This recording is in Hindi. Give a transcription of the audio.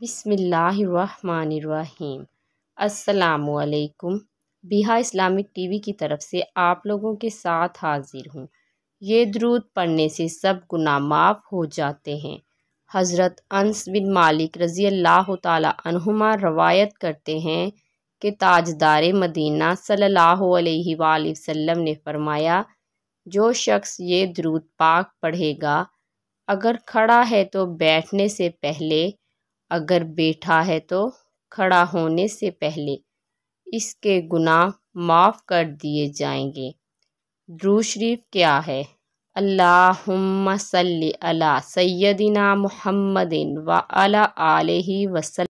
बिसमीम् अल्लाम बिहार इस्लामिक टीवी की तरफ से आप लोगों के साथ हाजिर हूँ ये द्रूद पढ़ने से सब गुनाह माफ़ हो जाते हैं हज़रत अनस बिन मालिक रज़ी अल्लाह तहुमा रवायत करते हैं कि ताजदार मदीना सल्लल्लाहु अलैहि वसल्लम ने फरमाया जो शख्स ये द्रूद पाक पढ़ेगा अगर खड़ा है तो बैठने से पहले अगर बैठा है तो खड़ा होने से पहले इसके गुनाह माफ़ कर दिए जाएंगे द्रू शरीफ क्या है अल्लाहुम्मा सल्ली अला सैयदिना मुहम्मदिन व अला आलि वसल